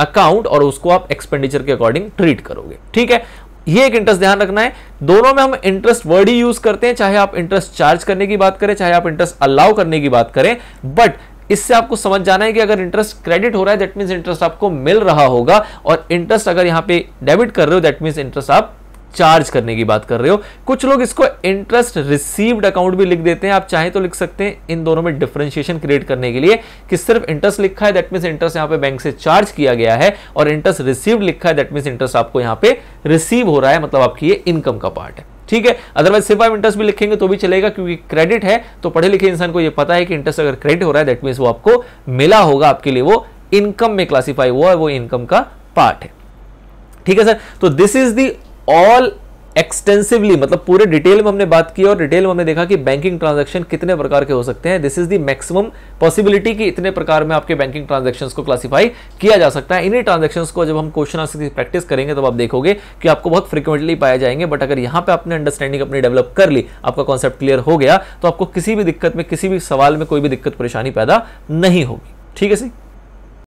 S1: account और उसको आप एक्सपेंडिचर के अकॉर्डिंग ट्रीट करोगे ठीक है ये एक इंटरेस्ट ध्यान रखना है दोनों में हम इंटरेस्ट वर्ड ही यूज करते हैं चाहे आप इंटरेस्ट चार्ज करने की बात करें चाहे आप इंटरेस्ट अलाउ करने की बात करें बट इससे आपको समझ जाना है कि अगर इंटरेस्ट क्रेडिट हो रहा है दैट मीन्स इंटरेस्ट आपको मिल रहा होगा और इंटरेस्ट अगर यहाँ पे डेबिट कर रहे हो दैट मीन्स इंटरेस्ट आप चार्ज करने की बात कर रहे हो कुछ लोग इसको इंटरेस्ट रिसीव्ड अकाउंट भी लिख देते हैं आप चाहे तो लिख सकते हैं इन दोनों में डिफरेंशिएशन क्रिएट करने के लिए कि सिर्फ इंटरेस्ट लिखा है दैट मीन्स इंटरेस्ट यहां पे बैंक से चार्ज किया गया है और इंटरेस्ट रिसीव्ड लिखा है दैट मीन्स इंटरेस्ट आपको यहां पर रिसीव हो रहा है मतलब आपकी ये इनकम का पार्ट है ठीक है अदरवाइज सिर्फ आप इंटरेस्ट भी लिखेंगे तो भी चलेगा क्योंकि क्रेडिट है तो पढ़े लिखे इंसान को यह पता है कि इंटरेस्ट अगर क्रेडिट हो रहा है दैट मीन वो आपको मिला होगा आपके लिए वो इनकम में क्लासीफाई हुआ है वो इनकम का पार्ट है ठीक है सर तो this is the all extensively मतलब पूरे डिटेल में हमने बात की और डिटेल में हमने देखा कि बैंकिंग ट्रांजेक्शन कितने प्रकार के हो सकते हैं this is the maximum possibility कि इतने प्रकार में आपके बैंकिंग ट्रांजेक्शन को क्लासिफाई किया जा सकता है इन्हीं ट्रांजेक्शन को जब हम क्वेश्चन आंसर की प्रैक्टिस करेंगे तब तो आप देखोगे कि आपको बहुत फ्रिक्वेंटली पाए जाएंगे बट अगर यहाँ पर आपने अंडरस्टैंडिंग अपनी डेवलप कर ली आपका कॉन्सेप्ट क्लियर हो गया तो आपको किसी भी दिक्कत में किसी भी सवाल में कोई भी दिक्कत परेशानी पैदा नहीं होगी ठीक है सी